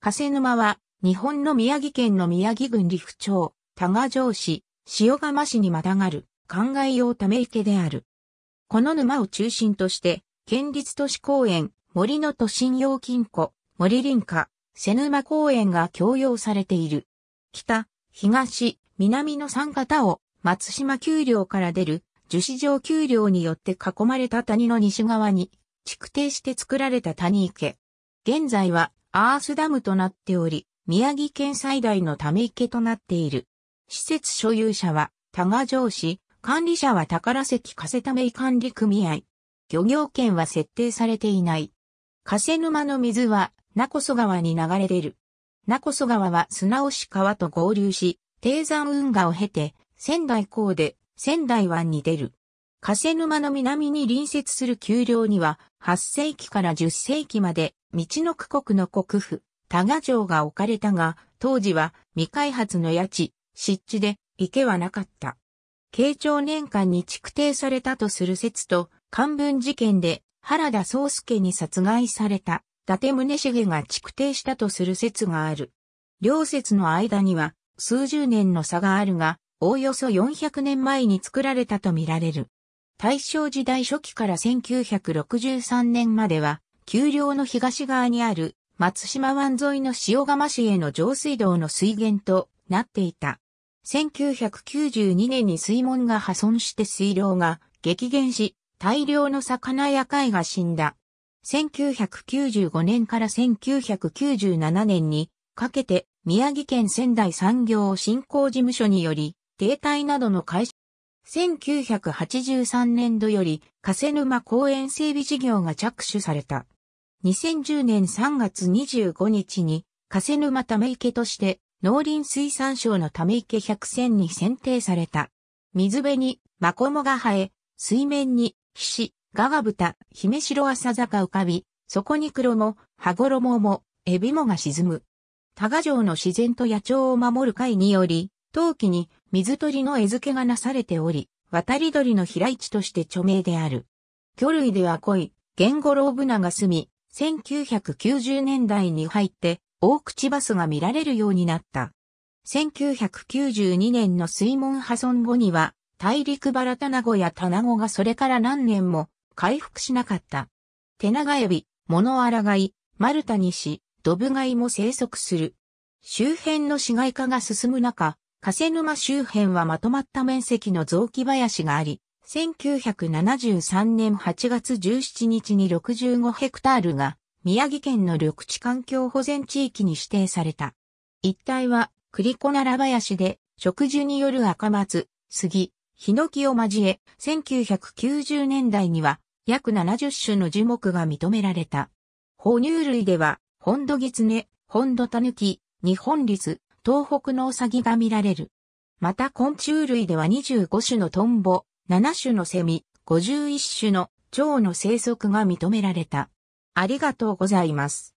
加瀬沼は、日本の宮城県の宮城郡陸府町、多賀城市、塩釜市にまたがる、灌漑用ため池である。この沼を中心として、県立都市公園、森の都心用金庫、森林家、瀬沼公園が供用されている。北、東、南の三方を、松島丘陵から出る、樹脂状丘陵によって囲まれた谷の西側に、築堤して作られた谷池。現在はアースダムとなっており、宮城県最大のため池となっている。施設所有者は、多賀城市、管理者は宝石加瀬ため管理組合。漁業権は設定されていない。加瀬沼の水は、名そ川に流れ出る。名そ川は砂押川と合流し、低山運河を経て、仙台港で仙台湾に出る。加瀬沼の南に隣接する丘陵には、8世紀から10世紀まで、道の区国の国府、多賀城が置かれたが、当時は未開発の谷地、湿地で池はなかった。慶長年間に築堤されたとする説と、漢文事件で原田宗介に殺害された伊達宗茂が築堤したとする説がある。両説の間には数十年の差があるが、おおよそ400年前に作られたとみられる。大正時代初期から1963年までは、丘陵の東側にある松島湾沿いの塩釜市への上水道の水源となっていた。1992年に水門が破損して水量が激減し、大量の魚や貝が死んだ。1995年から1997年にかけて宮城県仙台産業振興事務所により、停滞などの解1983年度より、笠沼公園整備事業が着手された。2010年3月25日に、笠沼ため池として、農林水産省のため池100選に選定された。水辺に、マコモが生え、水面に、岸、ガガブロ姫サ浅坂浮かび、そこに黒も、羽衣も、エビもが沈む。多賀城の自然と野鳥を守る会により、陶器に水鳥の餌付けがなされており、渡り鳥の飛来地として著名である。魚類では濃い、ゲンゴロブナが住み、1990年代に入って大口バスが見られるようになった。1992年の水門破損後には、大陸バラタナゴやタナゴがそれから何年も回復しなかった。手長エビ、モノアラガイ、マルタニシ、ドブガイも生息する。周辺の市街化が進む中、加沼周辺はまとまった面積の雑木林があり、1973年8月17日に65ヘクタールが宮城県の緑地環境保全地域に指定された。一帯は栗子奈良林で植樹による赤松、杉、ヒノキを交え、1990年代には約70種の樹木が認められた。哺乳類では、ホンドギツネ、ホンドタヌキ、ニホンリ東北のウサギが見られる。また昆虫類では25種のトンボ、7種のセミ、51種の蝶の生息が認められた。ありがとうございます。